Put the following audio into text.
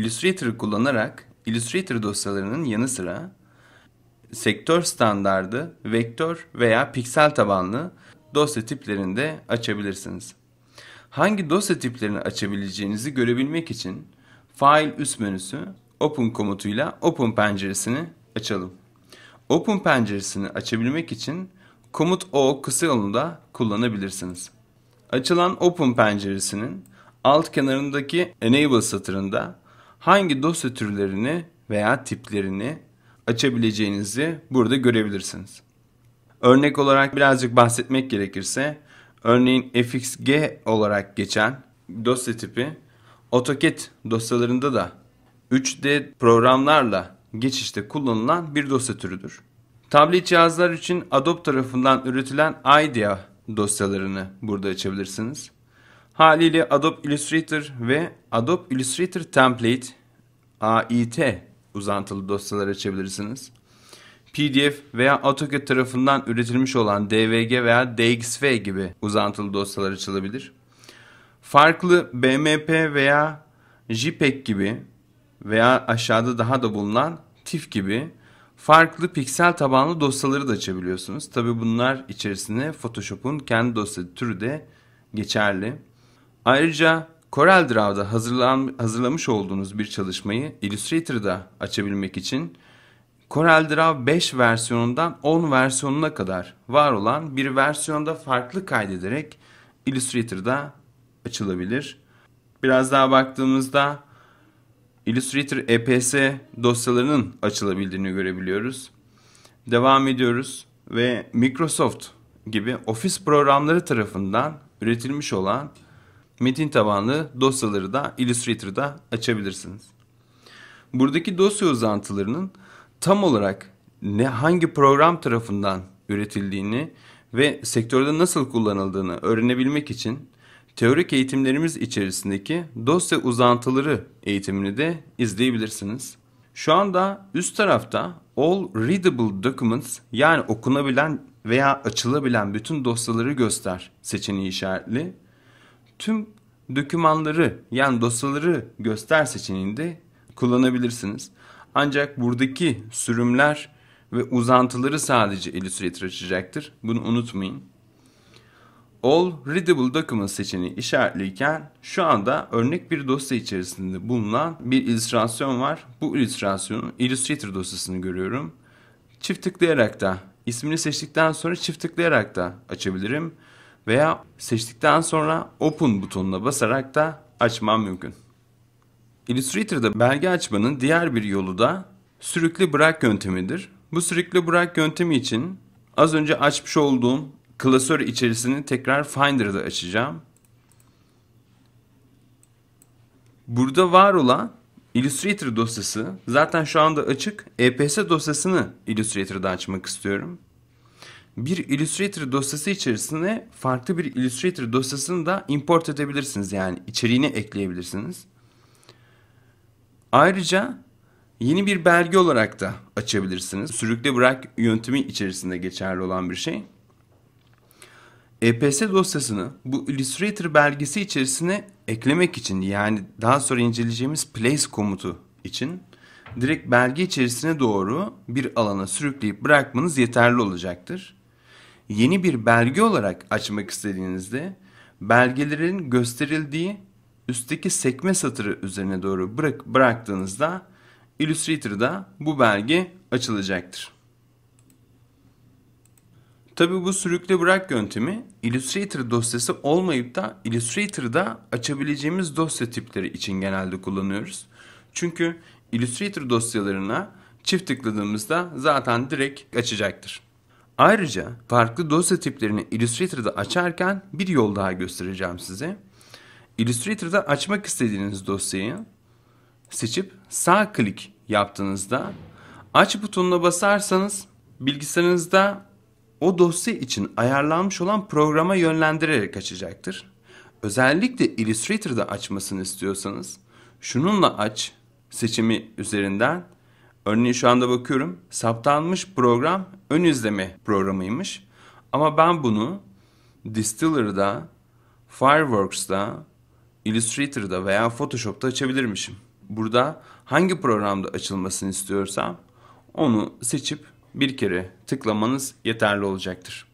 Illustrator'ı kullanarak Illustrator dosyalarının yanı sıra sektör standardı, vektör veya piksel tabanlı dosya tiplerini de açabilirsiniz. Hangi dosya tiplerini açabileceğinizi görebilmek için File üst menüsü Open komutuyla Open penceresini açalım. Open penceresini açabilmek için komut O kısa yolunu da kullanabilirsiniz. Açılan Open penceresinin alt kenarındaki Enable satırında hangi dosya türlerini veya tiplerini açabileceğinizi burada görebilirsiniz. Örnek olarak birazcık bahsetmek gerekirse örneğin fxg olarak geçen dosya tipi AutoCAD dosyalarında da 3D programlarla geçişte kullanılan bir dosya türüdür. Tablet cihazlar için Adobe tarafından üretilen IDEA dosyalarını burada açabilirsiniz. Haliyle Adobe Illustrator ve Adobe Illustrator Template AIT uzantılı dosyalar açabilirsiniz. PDF veya AutoCAD tarafından üretilmiş olan DVG veya DXV gibi uzantılı dosyalar açılabilir. Farklı BMP veya JPEG gibi veya aşağıda daha da bulunan TIFF gibi farklı piksel tabanlı dosyaları da açabiliyorsunuz. Tabi bunlar içerisinde Photoshop'un kendi dosya türü de geçerli. Ayrıca CorelDraw'da hazırlamış olduğunuz bir çalışmayı Illustrator'da açabilmek için CorelDRAW 5 versiyonundan 10 versiyonuna kadar var olan bir versiyonda farklı kaydederek Illustrator'da açılabilir. Biraz daha baktığımızda Illustrator EPS dosyalarının açılabildiğini görebiliyoruz. Devam ediyoruz ve Microsoft gibi ofis programları tarafından üretilmiş olan metin tabanlı dosyaları da Illustrator'da açabilirsiniz. Buradaki dosya uzantılarının tam olarak ne hangi program tarafından üretildiğini ve sektörde nasıl kullanıldığını öğrenebilmek için teorik eğitimlerimiz içerisindeki dosya uzantıları eğitimini de izleyebilirsiniz. Şu anda üst tarafta All Readable Documents yani okunabilen veya açılabilen bütün dosyaları göster seçeneği işaretli tüm dokümanları yani dosyaları göster seçeneğinde kullanabilirsiniz. Ancak buradaki sürümler ve uzantıları sadece Illustrator açacaktır. Bunu unutmayın. All Readable Documents seçeneği işaretliyken şu anda örnek bir dosya içerisinde bulunan bir illüstrasyon var. Bu illüstrasyonun Illustrator dosyasını görüyorum. Çift tıklayarak da ismini seçtikten sonra çift tıklayarak da açabilirim veya seçtikten sonra Open butonuna basarak da açmam mümkün. Illustrator'da belge açmanın diğer bir yolu da sürükli bırak yöntemidir. Bu sürükli bırak yöntemi için az önce açmış olduğum klasör içerisini tekrar Finder'da açacağım. Burada var olan Illustrator dosyası zaten şu anda açık. EPS dosyasını Illustrator'da açmak istiyorum bir Illustrator dosyası içerisine farklı bir Illustrator dosyasını da import edebilirsiniz. Yani içeriğini ekleyebilirsiniz. Ayrıca yeni bir belge olarak da açabilirsiniz. Sürükle bırak yöntemi içerisinde geçerli olan bir şey. EPS dosyasını bu Illustrator belgesi içerisine eklemek için yani daha sonra inceleyeceğimiz place komutu için direkt belge içerisine doğru bir alana sürükleyip bırakmanız yeterli olacaktır yeni bir belge olarak açmak istediğinizde belgelerin gösterildiği üstteki sekme satırı üzerine doğru bırak bıraktığınızda Illustrator'da bu belge açılacaktır. Tabi bu sürükle bırak yöntemi Illustrator dosyası olmayıp da Illustrator'da açabileceğimiz dosya tipleri için genelde kullanıyoruz. Çünkü Illustrator dosyalarına çift tıkladığımızda zaten direkt açacaktır. Ayrıca farklı dosya tiplerini Illustrator'da açarken bir yol daha göstereceğim size. Illustrator'da açmak istediğiniz dosyayı seçip sağ klik yaptığınızda aç butonuna basarsanız bilgisayarınızda o dosya için ayarlanmış olan programa yönlendirerek açacaktır. Özellikle Illustrator'da açmasını istiyorsanız şununla aç seçimi üzerinden Örneğin şu anda bakıyorum saptanmış program ön izleme programıymış. Ama ben bunu Distiller'da, Fireworks'da, Illustrator'da veya Photoshop'ta açabilirmişim. Burada hangi programda açılmasını istiyorsam onu seçip bir kere tıklamanız yeterli olacaktır.